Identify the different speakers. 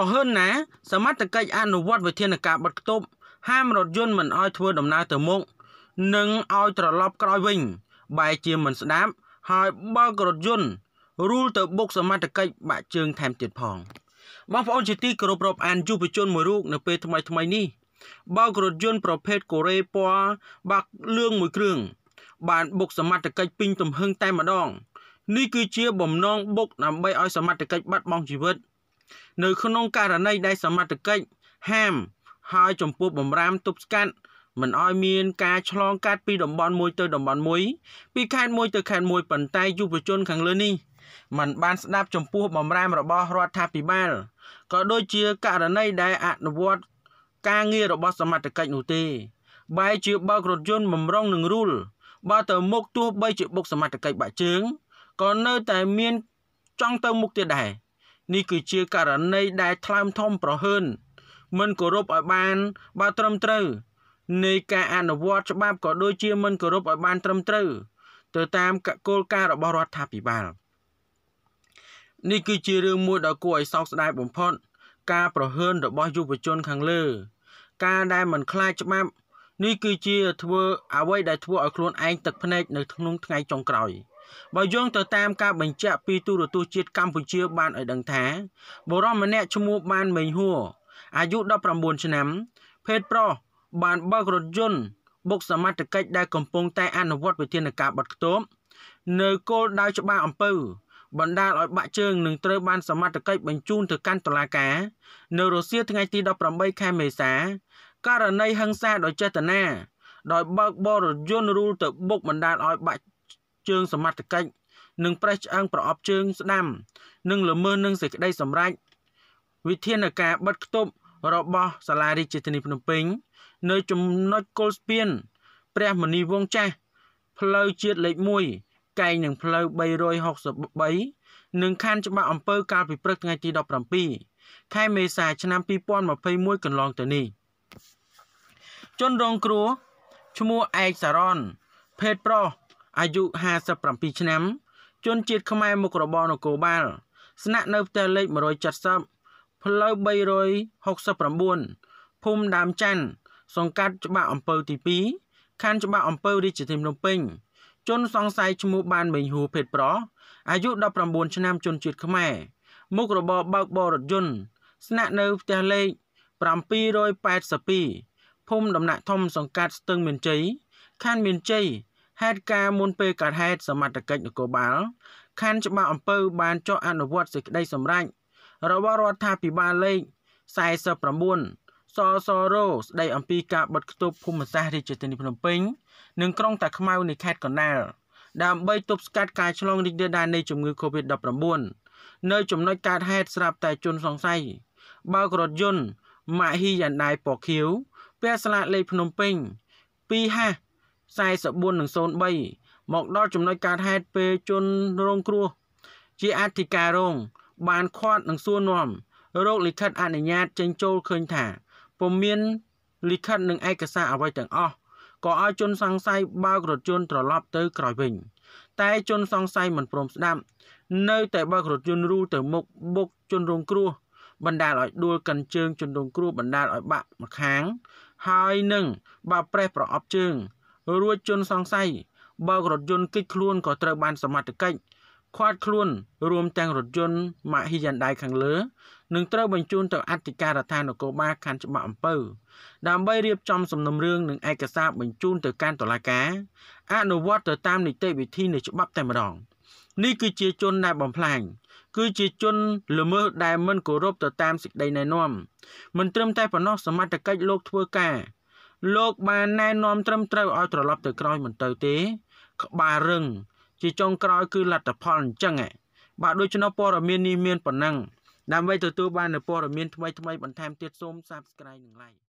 Speaker 1: ប្រហិនណាសមត្ថកិច្ចអនុវត្តវិធានការបិទគប់ហាមរថយន្តមិនឲ្យធ្វើដំណើរទៅមុខនិងឲ្យត្រឡប់ក្រោយវិញ បែជាមិនស្ដាប់ហើយបើករថយន្តរូលទៅបុកសមត្ថកិច្ចបាក់ជើងថែមទៀតផងបងប្អូនជាទីគោរពរាប់អានយុវជនមួយរូបនៅពេលថ្មីថ្មីនេះបើករថយន្តប្រភេទកូរ៉េពណ៌បាក់លឿងមួយគ្រឿងបានបុកសមត្ថកិច្ចពេញទំហឹងតែម្ដងនេះគឺជាបំណងបុកដើម្បីឲ្យសមត្ថកិច្ចបាត់បង់ជីវិតនៅក្នុងករណីដែលសមត្ថកិច្ចហាមហើយចំពោះបំរាមទប់ស្កាត់មិនឲ្យមានការឆ្លងកាត់ពីតំបន់មួយទៅតំបន់មួយ ពីខេត្តមួយទៅខេត្តមួយប៉ុន្តែយុវជនខាងលើនេះมันបានស្ដាប់ចំពោះបំរាមរបស់រដ្ឋាភិបាលក៏ដូចជាករណីដែលអនុវត្តការងាររបស់សមត្ថកិច្ចនោះទេបែជាបើករថយន្តបំរុងនឹងរូលបើទៅមុខទោះបីជាបុក សមត្ថកិច្ចបាក់ជើងក៏នៅតែមាន ចង់ទៅមុខទៀតដែរនេះគឺជាករណីដែលថ្លើមធំប្រហើនមិនគោរពឲ្យបានបើត្រឹមត្រូវនៃការអនុវត្តច្បាប់ក៏ដូចជាមិនគោរពឲ្យបាន ត្រឹមត្រូវទៅតាមគោលការណ៍របស់រដ្ឋាភិបាលនេះគឺជារឿងមួយដ៏គួរឲ្យសោកស្ដាយបំផុត ការប្រហើន របស់យុវជនខាងលើ ការដែលមិនខ្លាចច្បាប់នេះគឺជាធ្វើ អ្វីដែលធ្វើឲ្យខ្លួនឯងទឹកភ្នែកនៅក្នុងថ្ងៃចុងក្រោយ។បើយោងទៅតាមការបញ្ជាក់ពីទូរទស្សន៍ជាតិកម្ពុជាបានឲ្យដឹងថាបុរសម្នាក់ឈ្មោះបានមេងហួរអាយុ19ឆ្នាំ ភេទប្រុសបានបើករថយន្តបុកសមត្ថកិច្ចដែលកំពុងតែអនុវត្តវិធានការបិទខ្ទប់នៅគោលដៅច្បារអំពៅបណ្ដាលឲ្យបាក់ជើងនឹងត្រូវបានសមត្ថកិច្ចបញ្ជូនទៅកាន់តុលាការនៅរុស្ស៊ីថ្ងៃទី18ខែមេសាករណីហិង្សាដោយចេតនាដោយបើកបរយន្តរូលទៅបុកបណ្ដាលឲ្យបាក់ជើងសមត្ថកិច្ចនិងប្រេះឆ្អឹងប្រអប់ជើងស្ដាំនិងល្មើសនឹងសេចក្តីសម្រេចវិធានការបិទគប់របស់សាលារាជធានីភ្នំពេញ នៅចំណុចគល់ស្ពានព្រះមនីវងចាស់ផ្លូវជាតិលេខ1កែងនឹងផ្លូវ363និងខណ្ឌច្បារអំពើកាលពីព្រឹកថ្ងៃទី17ខែមេសាឆ្នាំ2021កន្លងទៅនេះជនរងគ្រោះឈ្មោះឯកសារ៉នភេទប្រុសអាយុ57ឆ្នាំ ជនជាតិខ្មែរមុខរបរនគរបាលស្នាក់នៅផ្ទះលេខ170ផ្លូវ369ភូមិដើមច័ន្ទសង្កាត់ច្បារអំពើទី2ខណ្ឌច្បារអំពើរាជធានីភ្នំពេញ ជនសង្ស័យឈ្មោះបានមេងហួរភេទប្រុសអាយុ19ឆ្នាំជនជាតិខ្មែរមុខរបរបើកបររថយន្តស្នាក់នៅផ្ទះលេខ782ភូមិដំណាក់ធំសង្កាត់ស្ទឹងមានជ័យខណ្ឌមានជ័យហេតុការមុនពេលកើតហេតុសមត្ថកិច្ចនគរបាលខណ្ឌច្បារអំពើបានចុះអនុវត្តសេចក្តីសម្រេចរបស់រដ្ឋាភិបាលលេខ49សសរោស្តីអំពីការបិទគប់ភូមិសាស្ត្ររាជធានីភ្នំពេញនិងក្រុងតាខ្មៅនៃខេត្តកណ្ដាលដើម្បីទប់ស្កាត់ការឆ្លងរីករាលដាលនៃជំងឺ Covid-19 នៅចំណុចកើតហេតុស្រាប់តែជនសង្ស័យបើករថយន្តម៉ាហ៊ីយ៉ាន់ដៃពណ៌ខៀវពាក់ស្លាកលេខភ្នំពេញ2ហា44.03មកដល់ចំណុចកើតហេតុពេលជនរងគ្រោះជាអធិការរង បានខាត់នឹងសួរនាំរោគលិខិតអនុញ្ញាតចេញចូលឃើញថាពុំមានលិខិតនិងឯកសារអ្វីទាំងអស់ក៏ឲ្យជនសង្ស័យបើករថយន្តត្រឡប់ទៅក្រោយវិញ តែជនសង្ស័យមិនព្រមស្ដាប់នៅតែបើករថយន្តរੂទៅមុខបុកជនរងគ្រោះបណ្ដាលឲ្យដួលកាន់ជើង ជនរងគ្រោះបណ្ដាលឲ្យបាក់ម្ខាង ហើយនឹងបើប្រេះប្រអប់ជើងរួចជនសង្ស័យបើករថយន្តគេចខ្លួនក៏ត្រូវបានសមត្ថកិច្ចឃាត់ខ្លួនរួមទាំងរថយន្ត Mahi Hyundai ខាងលើនឹងត្រូវបញ្ជូនទៅអធិការដ្ឋាននគរបាលខណ្ឌច្បារអំពៅដើម្បីរៀបចំសំណុំរឿងនិងឯកសារបញ្ជូនទៅកាន់តុលាការអនុវត្តទៅតាមនីតិវិធីនៃច្បាប់តែម្ដងនេះគឺជាជនដែលបំផ្លាញគឺជាជនល្មើសដែលមិនគោរពទៅតាមសេចក្តីណែនាំ មិនត្រឹមតែប៉ុណ្ណោះសមត្ថកិច្ចលោកធ្វើការលោកបានណែនាំត្រឹមត្រូវឲ្យត្រឡប់ទៅក្រោយមិនទៅទេក្បាលរឹងជាចុងក្រោយ គឺលទ្ធផលអញ្ចឹងហ៎បាទដូច្នោះព័ត៌មាននេះមានប៉ុណ្ណឹងដើម្បីទទួលបាននូវព័ត៌មានថ្មីៗបន្ថែមទៀតសូម Subscribe និង Like